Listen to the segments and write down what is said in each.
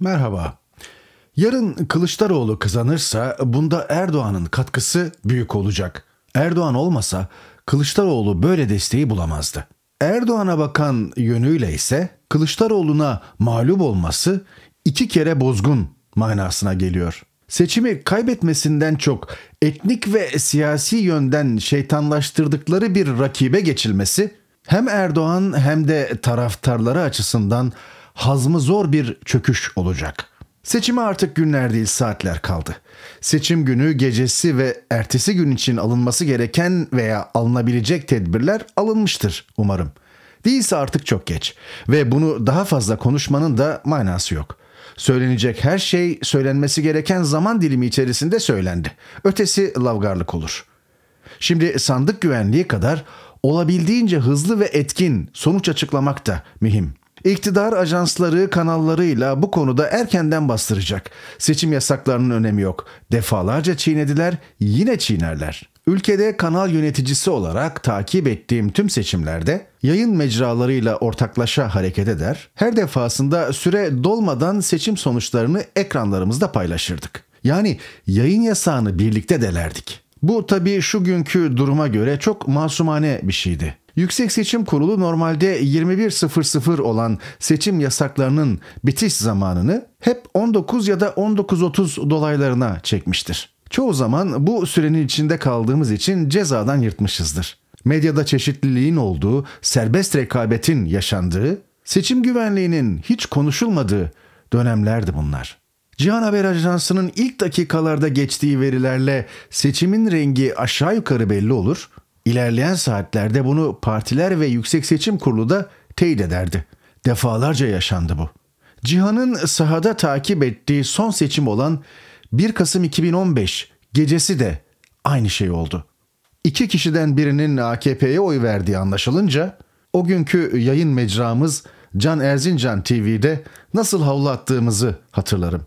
Merhaba. Yarın Kılıçdaroğlu kazanırsa bunda Erdoğan'ın katkısı büyük olacak. Erdoğan olmasa Kılıçdaroğlu böyle desteği bulamazdı. Erdoğan'a bakan yönüyle ise Kılıçdaroğlu'na mağlup olması iki kere bozgun manasına geliyor. Seçimi kaybetmesinden çok etnik ve siyasi yönden şeytanlaştırdıkları bir rakibe geçilmesi hem Erdoğan hem de taraftarları açısından hazmı zor bir çöküş olacak. Seçime artık günler değil saatler kaldı. Seçim günü gecesi ve ertesi gün için alınması gereken veya alınabilecek tedbirler alınmıştır umarım. Değilse artık çok geç ve bunu daha fazla konuşmanın da manası yok.'' Söylenecek her şey söylenmesi gereken zaman dilimi içerisinde söylendi. Ötesi lavgarlık olur. Şimdi sandık güvenliği kadar olabildiğince hızlı ve etkin sonuç açıklamak da mühim.'' İktidar ajansları kanallarıyla bu konuda erkenden bastıracak. Seçim yasaklarının önemi yok. Defalarca çiğnediler, yine çiğnerler. Ülkede kanal yöneticisi olarak takip ettiğim tüm seçimlerde yayın mecralarıyla ortaklaşa hareket eder, her defasında süre dolmadan seçim sonuçlarını ekranlarımızda paylaşırdık. Yani yayın yasağını birlikte delerdik. Bu tabii şu günkü duruma göre çok masumane bir şeydi. Yüksek Seçim Kurulu normalde 21.00 olan seçim yasaklarının bitiş zamanını hep 19 ya da 19.30 dolaylarına çekmiştir. Çoğu zaman bu sürenin içinde kaldığımız için cezadan yırtmışızdır. Medyada çeşitliliğin olduğu, serbest rekabetin yaşandığı, seçim güvenliğinin hiç konuşulmadığı dönemlerdi bunlar. Cihan Haber Ajansı'nın ilk dakikalarda geçtiği verilerle seçimin rengi aşağı yukarı belli olur İlerleyen saatlerde bunu partiler ve Yüksek Seçim Kurulu da teyit ederdi. Defalarca yaşandı bu. Cihan'ın sahada takip ettiği son seçim olan 1 Kasım 2015 gecesi de aynı şey oldu. İki kişiden birinin AKP'ye oy verdiği anlaşılınca o günkü yayın mecramız Can Erzincan TV'de nasıl havlu attığımızı hatırlarım.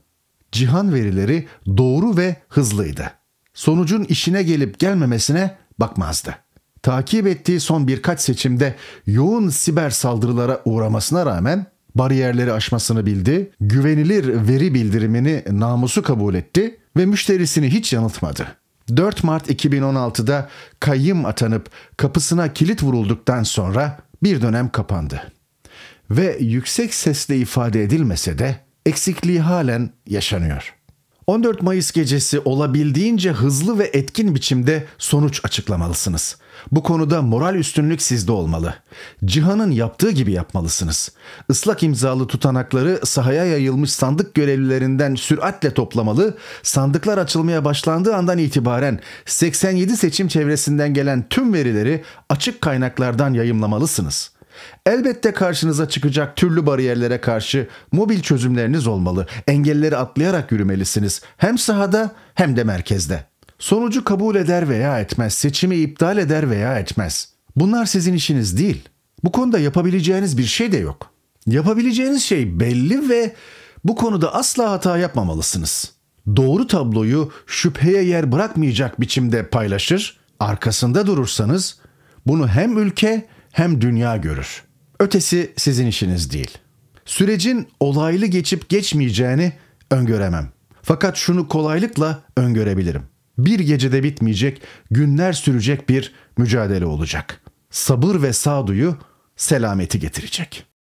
Cihan verileri doğru ve hızlıydı. Sonucun işine gelip gelmemesine bakmazdı takip ettiği son birkaç seçimde yoğun siber saldırılara uğramasına rağmen bariyerleri aşmasını bildi, güvenilir veri bildirimini namusu kabul etti ve müşterisini hiç yanıltmadı. 4 Mart 2016'da kayyım atanıp kapısına kilit vurulduktan sonra bir dönem kapandı. Ve yüksek sesle ifade edilmese de eksikliği halen yaşanıyor.'' 14 Mayıs gecesi olabildiğince hızlı ve etkin biçimde sonuç açıklamalısınız. Bu konuda moral üstünlük sizde olmalı. Cihan'ın yaptığı gibi yapmalısınız. Islak imzalı tutanakları sahaya yayılmış sandık görevlilerinden süratle toplamalı, sandıklar açılmaya başlandığı andan itibaren 87 seçim çevresinden gelen tüm verileri açık kaynaklardan yayımlamalısınız.'' Elbette karşınıza çıkacak türlü bariyerlere karşı mobil çözümleriniz olmalı. Engelleri atlayarak yürümelisiniz. Hem sahada hem de merkezde. Sonucu kabul eder veya etmez, seçimi iptal eder veya etmez. Bunlar sizin işiniz değil. Bu konuda yapabileceğiniz bir şey de yok. Yapabileceğiniz şey belli ve bu konuda asla hata yapmamalısınız. Doğru tabloyu şüpheye yer bırakmayacak biçimde paylaşır, arkasında durursanız bunu hem ülke hem dünya görür. Ötesi sizin işiniz değil. Sürecin olaylı geçip geçmeyeceğini öngöremem. Fakat şunu kolaylıkla öngörebilirim. Bir gecede bitmeyecek, günler sürecek bir mücadele olacak. Sabır ve sağduyu selameti getirecek.